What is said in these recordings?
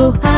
Oh,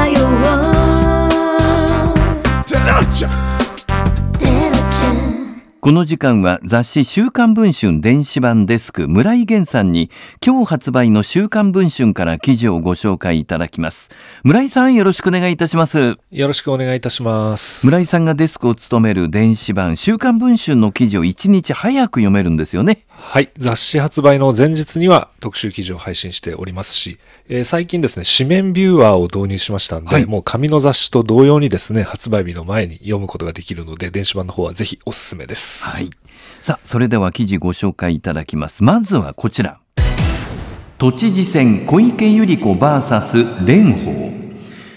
この時間は雑誌週刊文春電子版デスク村井源さんに今日発売の週刊文春から記事をご紹介いただきます。村井さんよろしくお願いいたします。よろしくお願いいたします。村井さんがデスクを務める電子版週刊文春の記事を一日早く読めるんですよね。はい。雑誌発売の前日には特集記事を配信しておりますし、えー、最近ですね、紙面ビューアーを導入しましたんで、はい、もう紙の雑誌と同様にですね、発売日の前に読むことができるので、電子版の方はぜひおすすめです。。はい。さあ、それでは記事ご紹介いただきます。まずはこちら。都知事選小池百合子 VS 蓮舫。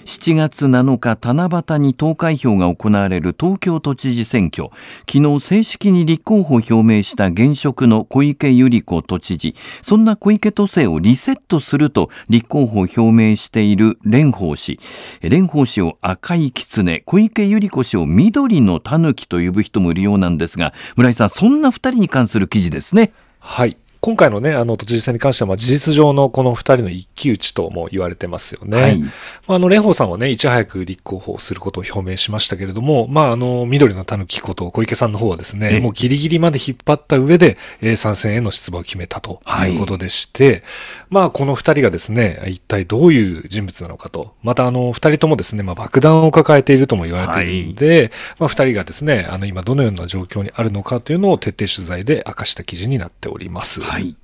7月7日七夕に投開票が行われる東京都知事選挙昨日正式に立候補を表明した現職の小池百合子都知事そんな小池都政をリセットすると立候補を表明している蓮舫氏蓮舫氏を赤い狐小池百合子氏を緑の狸と呼ぶ人もいるようなんですが村井さんそんな2人に関する記事ですね。はい今回のね、あの、都知事選に関しては、まあ、事実上のこの二人の一騎打ちとも言われてますよね。はい。まあ、あの、蓮舫さんはね、いち早く立候補することを表明しましたけれども、まあ、あの、緑の狸こと小池さんの方はですね、もうギリギリまで引っ張った上で、え参戦への出馬を決めたということでして、はい、まあ、この二人がですね、一体どういう人物なのかと、また、あの、二人ともですね、まあ、爆弾を抱えているとも言われているんで、はい、まあ、二人がですね、あの、今どのような状況にあるのかというのを徹底取材で明かした記事になっております。はいはい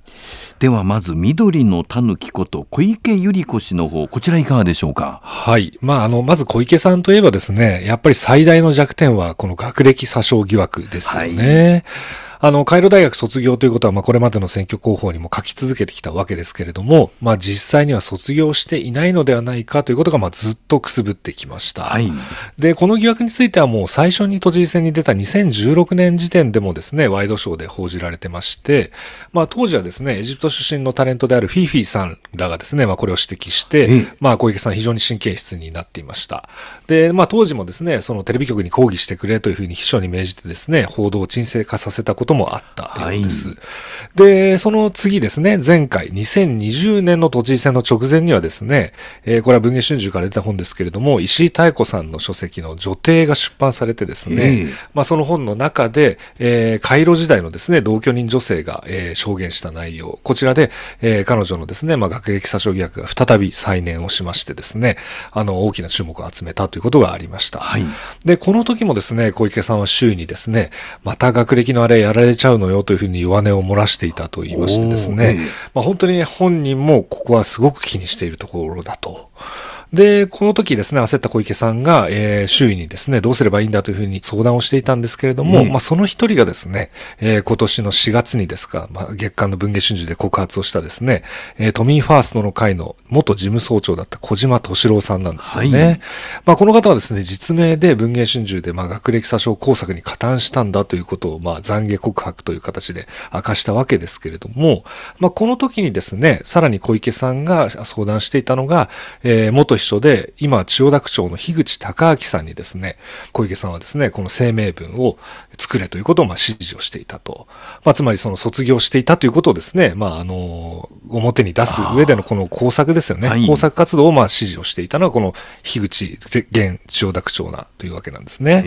ではまず緑のたぬきこと小池百合子氏の方こちらいかがでしょうかはいまああのまず小池さんといえばですねやっぱり最大の弱点はこの学歴詐称疑惑ですよね、はいあの、カイロ大学卒業ということは、まあ、これまでの選挙広報にも書き続けてきたわけですけれども、まあ、実際には卒業していないのではないかということが、まあ、ずっとくすぶってきました。はい。で、この疑惑についてはもう最初に都知事選に出た2016年時点でもですね、ワイドショーで報じられてまして、まあ、当時はですね、エジプト出身のタレントであるフィーフィーさんらがですね、まあ、これを指摘して、まあ、小池さん非常に神経質になっていました。で、まあ、当時もですね、そのテレビ局に抗議してくれというふうに秘書に命じてですね、報道を沈静化させたことこともあったようです。はい、で、その次ですね、前回、2020年の都知事選の直前にはですね、えー、これは文藝春秋から出た本ですけれども、石井妙子さんの書籍の女帝が出版されてですね、うん、まあ、その本の中で、えー、カイロ時代のですね、同居人女性が、えー、証言した内容、こちらで、えー、彼女のですね、まあ、学歴詐称疑惑が再び再燃をしましてですね、あの、大きな注目を集めたということがありました。はい、で、この時もですね、小池さんは周囲にですね、また学歴のあれやらられちゃうのよというふうに弱音を漏らしていたと言いましてですね、まあ、本当に本人もここはすごく気にしているところだと。で、この時ですね、焦った小池さんが、えー、周囲にですね、どうすればいいんだというふうに相談をしていたんですけれども、うん、まあ、その一人がですね、えー、今年の4月にですか、まあ、月間の文藝春秋で告発をしたですね、えー、都民ファーストの会の元事務総長だった小島敏郎さんなんですよね。はい、まあ、この方はですね、実名で文藝春秋で、まあ、学歴詐称工作に加担したんだということを、まあ、懺悔告白という形で明かしたわけですけれども、まあ、この時にですね、さらに小池さんが相談していたのが、えー、元一緒で、今、千代田区長の樋口隆明さんにですね、小池さんはですね、この声明文を作れということをまあ指示をしていたと。まあ、つまりその卒業していたということをですね、まあ、あの、表に出す上でのこの工作ですよね。工作活動をまあ指示をしていたのは、この樋口現千代田区長なというわけなんですね。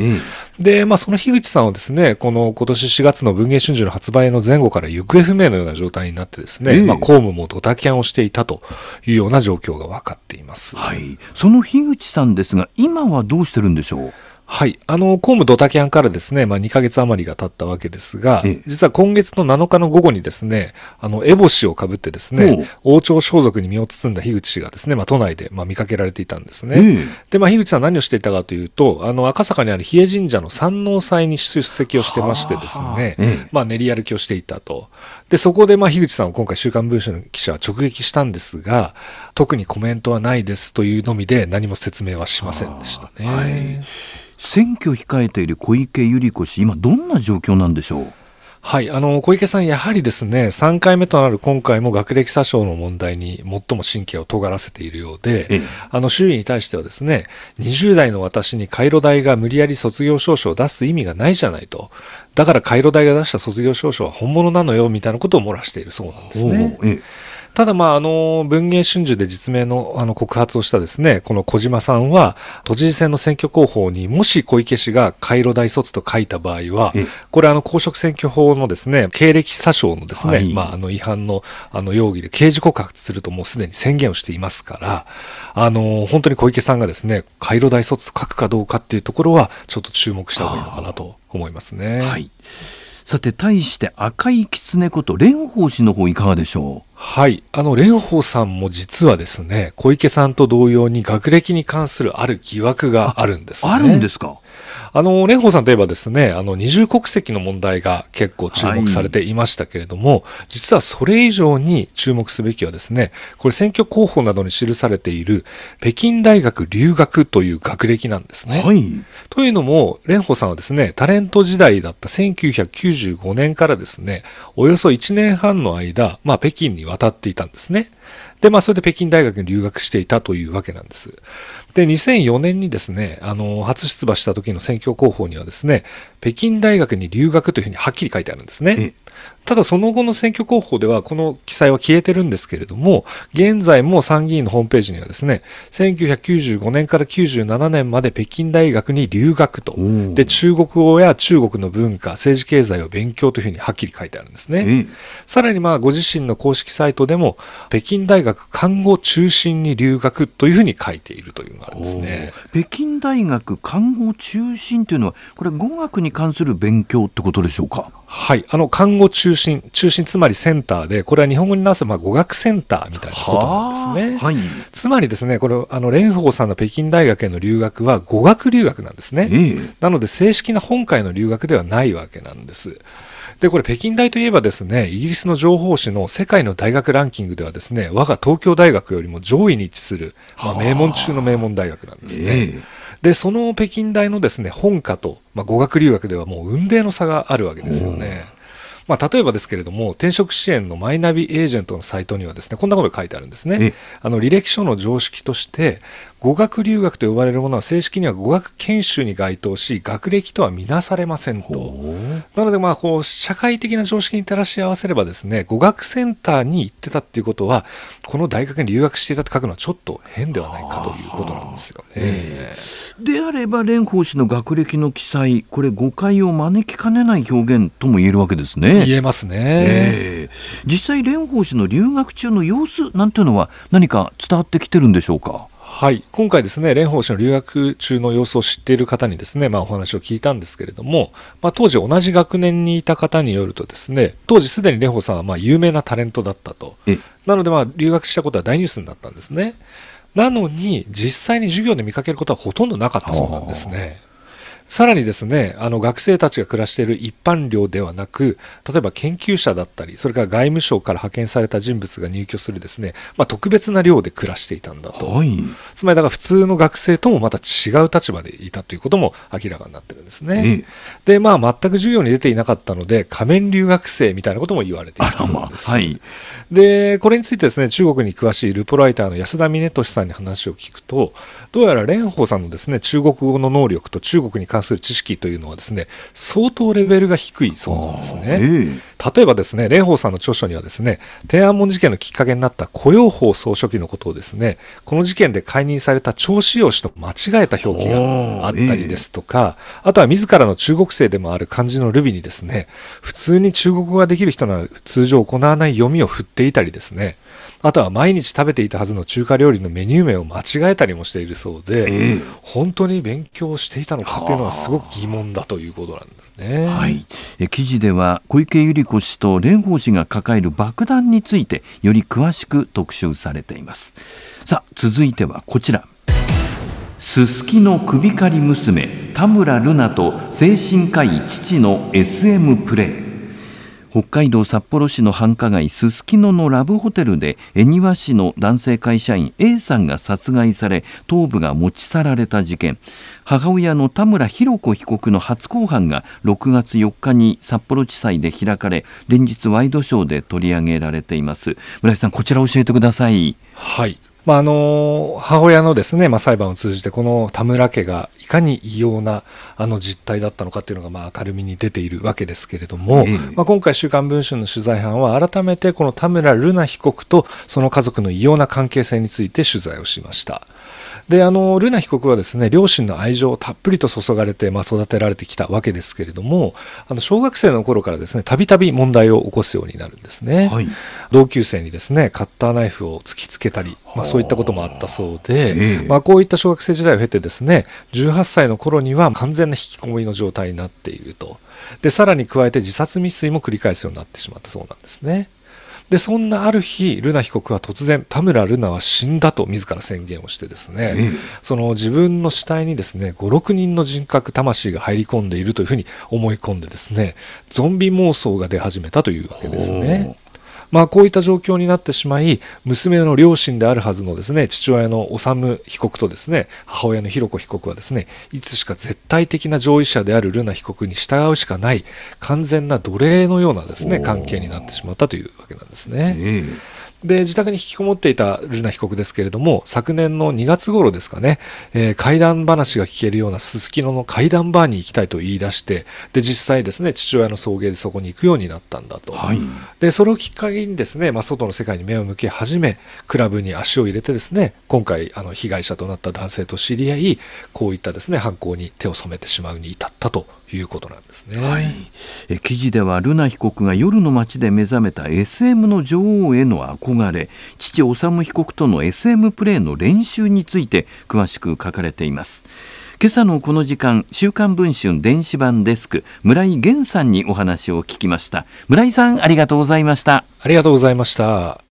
うん、で、まあ、その樋口さんはですね、この今年4月の文藝春秋の発売の前後から行方不明のような状態になってですね、うん、まあ、公務もドタキャンをしていたというような状況が分かっています。はいその樋口さんですが今はどうしてるんでしょうはい。あの、公務ドタキャンからですね、まあ、2ヶ月余りが経ったわけですが、実は今月の7日の午後にですね、あの、エボシをかぶってですね、王朝装束に身を包んだ樋口氏がですね、まあ、都内で、まあ、見かけられていたんですね。うん、で、まあ、樋口さん何をしていたかというと、あの、赤坂にある比叡神社の山王祭に出席をしてましてですね、まあ、練り歩きをしていたと。で、そこで、まあ、樋口さんを今回週刊文春の記者は直撃したんですが、特にコメントはないですというのみで何も説明はしませんでしたね。選挙を控えている小池百合子氏、今、どんな状況なんでしょう。はい、あの小池さん、やはりですね3回目となる今回も学歴詐称の問題に最も神経を尖らせているようで、あの周囲に対してはですね20代の私にカイロ代が無理やり卒業証書を出す意味がないじゃないと、だからカイロ代が出した卒業証書は本物なのよみたいなことを漏らしているそうなんですね。ただ、まあ、あの、文藝春秋で実名のあの告発をしたですね、この小島さんは、都知事選の選挙候補にもし小池氏が回路大卒と書いた場合は、これ、あの、公職選挙法のですね、経歴詐称のですね、はい、まあ、あの、違反の、あの、容疑で刑事告発するともうすでに宣言をしていますから、あの、本当に小池さんがですね、回路大卒と書くかどうかっていうところは、ちょっと注目した方がいいのかなと思いますね。はい。さて、対して赤い狐こと蓮舫氏の方いかがでしょうはい。あの、蓮舫さんも実はですね、小池さんと同様に学歴に関するある疑惑があるんですね。あるんですかあの、蓮舫さんといえばですね、あの、二重国籍の問題が結構注目されていましたけれども、はい、実はそれ以上に注目すべきはですね、これ選挙候補などに記されている、北京大学留学という学歴なんですね。はい。というのも、蓮舫さんはですね、タレント時代だった1995年からですね、およそ1年半の間、まあ、北京に渡っていたんですね。で、まあ、それで北京大学に留学していたというわけなんです。で、2004年にですね、あの、初出馬した時の選挙候補にはですね、北京大学に留学というふうにはっきり書いてあるんですね。ただ、その後の選挙候補では、この記載は消えてるんですけれども、現在も参議院のホームページにはですね、1995年から97年まで北京大学に留学と、で、中国語や中国の文化、政治経済を勉強というふうにはっきり書いてあるんですね。さらに、まあ、ご自身の公式サイトでも、北京大学学看護中心に留学というふうに書いているというのがあるんですね北京大学看護中心というのはこれ語学に関する勉強ってことでしょうかはいあの看護中心中心つまりセンターでこれは日本語に直せば語学センターみたいなことなんですね、はい、つまりですねこれあの蓮舫さんの北京大学への留学は語学留学なんですね、えー、なので正式な本会の留学ではないわけなんですで、これ北京大といえばですね、イギリスの情報誌の世界の大学ランキングではですね、我が東京大学よりも上位に位置する、まあ、名門中の名門大学なんですね。で、その北京大のですね、本科と、まあ、語学留学ではもう雲泥の差があるわけですよね。まあ、例えばですけれども、転職支援のマイナビエージェントのサイトにはですね、こんなことが書いてあるんですね。あの履歴書の常識として、語学留学と呼ばれるものは正式には語学研修に該当し、学歴とは見なされませんと。なので、まあ、こう、社会的な常識に照らし合わせればですね、語学センターに行ってたっていうことは、この大学に留学していたって書くのはちょっと変ではないかということなんですよね。であれば蓮舫氏の学歴の記載これ誤解を招きかねない表現とも言えるわけですね言えますね、えー、実際蓮舫氏の留学中の様子なんていうのは何か伝わってきてるんでしょうかはい、今回ですね、蓮舫氏の留学中の様子を知っている方にですね、まあ、お話を聞いたんですけれども、まあ、当時同じ学年にいた方によるとですね、当時すでに蓮舫さんはま有名なタレントだったと。なので、まあ、留学したことは大ニュースになったんですね。なのに、実際に授業で見かけることはほとんどなかったそうなんですね。さらにですね、あの学生たちが暮らしている一般寮ではなく、例えば研究者だったり、それから外務省から派遣された人物が入居するですね、まあ、特別な寮で暮らしていたんだと。はい、つまりだから普通の学生ともまた違う立場でいたということも明らかになってるんですね。で、まあ全く授業に出ていなかったので、仮面留学生みたいなことも言われていたそうです。まはい。で、これについてですね、中国に詳しいルポライターの安田峰俊さんに話を聞くと、どうやら蓮舫さんのですね、中国語の能力と中国に関する知識というのはですね、相当レベルが低いそうなんですね。えー、例えばですね、蓮舫さんの著書にはですね、天安門事件のきっかけになった雇用法総書記のことをですね、この事件で解任された張子陽氏と間違えた表記があったりですとか、えー、あとは自らの中国生でもある漢字のルビにですね、普通に中国語ができる人なら通常行わない読みを振っていたりですね、あとは毎日食べていたはずの中華料理のメニュー名を間違えたりもしているそうで、えー、本当に勉強していたのかっていうのはすごく疑問だということなんですね。はい、え記事では小池百合子氏と蓮舫氏が抱える爆弾についてより詳しく特集されています。さあ続いてはこちら。すすきの首狩り娘田村ルナと精神科医父の SM プレイ北海道札幌市の繁華街すすきののラブホテルで恵庭市の男性会社員 A さんが殺害され頭部が持ち去られた事件母親の田村浩子被告の初公判が6月4日に札幌地裁で開かれ連日ワイドショーで取り上げられています村井さんこちら教えてくださいはいまあ、あの、母親のですね、まあ、裁判を通じて、この田村家がいかに異様な、あの実態だったのかっていうのが、まあ、明るみに出ているわけですけれども、まあ、今回、週刊文春の取材班は、改めてこの田村瑠奈被告とその家族の異様な関係性について取材をしました。で、あの、ルナ被告はですね、両親の愛情をたっぷりと注がれて、まあ、育てられてきたわけですけれども、あの、小学生の頃からですね、たびたび問題を起こすようになるんですね。はい、同級生にですね、カッターナイフを突きつけたり、まあそういったこともあったそうで、まあ、こういった小学生時代を経てですね、18歳の頃には完全な引きこもりの状態になっていると。で、さらに加えて自殺未遂も繰り返すようになってしまったそうなんですね。で、そんなある日、ルナ被告は突然、田村ルナは死んだと自ら宣言をしてですね、その自分の死体にですね、5、6人の人格、魂が入り込んでいるというふうに思い込んでですね、ゾンビ妄想が出始めたというわけですね。まあ、こういった状況になってしまい、娘の両親であるはずのですね、父親の修被告とですね、母親の弘子被告はですね、いつしか絶対的な上位者であるルナ被告に従うしかない、完全な奴隷のようなですね、関係になってしまったというわけなんですね。ねで、自宅に引きこもっていた瑠奈被告ですけれども、昨年の2月頃ですかね、えー、怪談話が聞けるようなすすきのの怪談バーに行きたいと言い出して、で、実際ですね、父親の送迎でそこに行くようになったんだと。はい、で、それをきっかけにですね、まあ、外の世界に目を向け始め、クラブに足を入れてですね、今回、あの、被害者となった男性と知り合い、こういったですね、犯行に手を染めてしまうに至ったということなんですね、はい、え記事ではルナ被告が夜の街で目覚めた SM の女王への憧れ父修被告との SM プレーの練習について詳しく書かれています今朝のこの時間週刊文春電子版デスク村井源さんにお話を聞きました村井さんありがとうございましたありがとうございました